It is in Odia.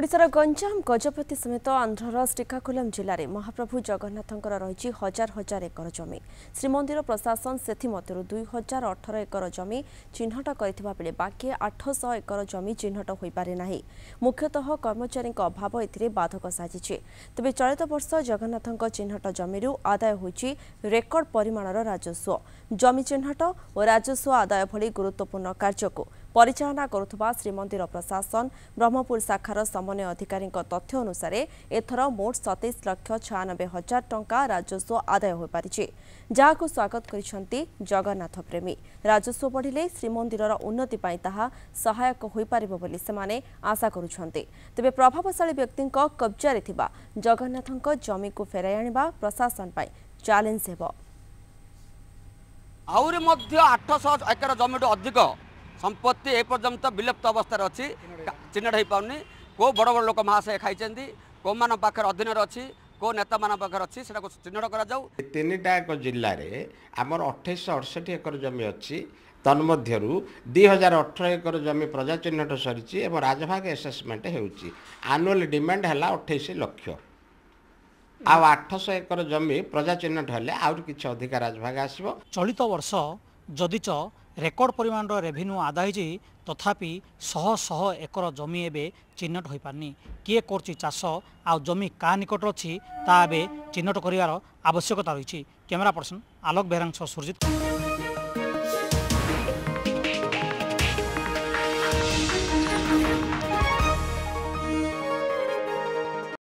ଓଡ଼ିଶାର ଗଞ୍ଜାମ ଗଜପତି ସମେତ ଆନ୍ଧ୍ରର ଶ୍ରୀକାକୁଲମ୍ ଜିଲ୍ଲାରେ ମହାପ୍ରଭୁ ଜଗନ୍ନାଥଙ୍କର ରହିଛି ହଜାର ହଜାର ଏକର ଜମି ଶ୍ରୀମନ୍ଦିର ପ୍ରଶାସନ ସେଥିମଧ୍ୟରୁ ଦୁଇ ହଜାର ଅଠର ଏକର ଜମି ଚିହ୍ନଟ କରିଥିବା ବେଳେ ବାକି ଆଠଶହ ଏକର ଜମି ଚିହ୍ନଟ ହୋଇପାରେ ନାହିଁ ମୁଖ୍ୟତଃ କର୍ମଚାରୀଙ୍କ ଅଭାବ ଏଥିରେ ବାଧକ ସାଜିଛି ତେବେ ଚଳିତ ବର୍ଷ ଜଗନ୍ନାଥଙ୍କ ଚିହ୍ନଟ ଜମିରୁ ଆଦାୟ ହୋଇଛି ରେକର୍ଡ ପରିମାଣର ରାଜସ୍ୱ ଜମି ଚିହ୍ନଟ ଓ ରାଜସ୍ୱ ଆଦାୟ ଭଳି ଗୁରୁତ୍ୱପୂର୍ଣ୍ଣ କାର୍ଯ୍ୟକୁ ପରିଚାଳନା କରୁଥିବା ଶ୍ରୀମନ୍ଦିର ପ୍ରଶାସନ ବ୍ରହ୍ମପୁର ଶାଖାର ସମନ୍ୱୟ ଅଧିକାରୀଙ୍କ ତଥ୍ୟ ଅନୁସାରେ ଏଥର ମୋଟ ସତେଇଶ ଲକ୍ଷ ଛୟାନବେ ହଜାର ଟଙ୍କା ରାଜସ୍ୱ ଆଦାୟ ହୋଇପାରିଛି ଯାହାକୁ ସ୍ୱାଗତ କରିଛନ୍ତି ଜଗନ୍ନାଥ ପ୍ରେମୀ ରାଜସ୍ୱ ବଢ଼ିଲେ ଶ୍ରୀମନ୍ଦିରର ଉନ୍ନତି ପାଇଁ ତାହା ସହାୟକ ହୋଇପାରିବ ବୋଲି ସେମାନେ ଆଶା କରୁଛନ୍ତି ତେବେ ପ୍ରଭାବଶାଳୀ ବ୍ୟକ୍ତିଙ୍କ କବ୍ଜାରେ ଥିବା ଜଗନ୍ନାଥଙ୍କ ଜମିକୁ ଫେରାଇ ଆଣିବା ପ୍ରଶାସନ ପାଇଁ ଚ୍ୟାଲେଞ୍ଜ ହେବ ଆହୁରି ମଧ୍ୟ ଆଠଶହ ଏକର ଜମିଠୁ ଅଧିକ ସମ୍ପତ୍ତି ଏପର୍ଯ୍ୟନ୍ତ ବିଲୁପ୍ତ ଅବସ୍ଥାରେ ଅଛି ଚିହ୍ନଟ ହୋଇପାରୁନି କେଉଁ ବଡ଼ ବଡ଼ ଲୋକ ମହାଶୟ ଖାଇଛନ୍ତି କେଉଁମାନଙ୍କ ପାଖରେ ଅଧୀନରେ ଅଛି କେଉଁ ନେତାମାନଙ୍କ ପାଖରେ ଅଛି ସେଟାକୁ ଚିହ୍ନଟ କରାଯାଉ ତିନିଟା ଏକ ଜିଲ୍ଲାରେ ଆମର ଅଠେଇଶ ଅଠଷଠି ଏକର ଜମି ଅଛି ତନ୍ମଧ୍ୟରୁ ଦୁଇ ହଜାର ଅଠର ଏକର ଜମି ପ୍ରଜା ଚିହ୍ନଟ ସରିଛି ଏବଂ ରାଜଭାଗ ଏସେସମେଣ୍ଟ ହେଉଛି ଆନୁଆଲ ଡିମାଣ୍ଡ ହେଲା ଅଠେଇଶ ଲକ୍ଷ ଆଉ ଆଠଶହ ଏକର ଜମି ପ୍ରଜା ଚିହ୍ନଟ ହେଲେ ଆହୁରି କିଛି ଅଧିକା ରାଜଭାଗ ଆସିବ ଚଳିତ ବର୍ଷ ଯଦି ରେକର୍ଡ଼ ପରିମାଣର ରେଭିନ୍ୟୁ ଆଦାୟ ହୋଇଛି ତଥାପି ଶହ ଶହ ଏକର ଜମି ଏବେ ଚିହ୍ନଟ ହୋଇପାରୁନି କିଏ କରୁଛି ଚାଷ ଆଉ ଜମି କାହା ନିକଟରେ ଅଛି ତାହା ଏବେ ଚିହ୍ନଟ କରିବାର ଆବଶ୍ୟକତା ରହିଛି କ୍ୟାମେରା ପର୍ସନ୍ ଆଲୋକ ବେହେରାଙ୍କ ସହ ସୁରଜିତ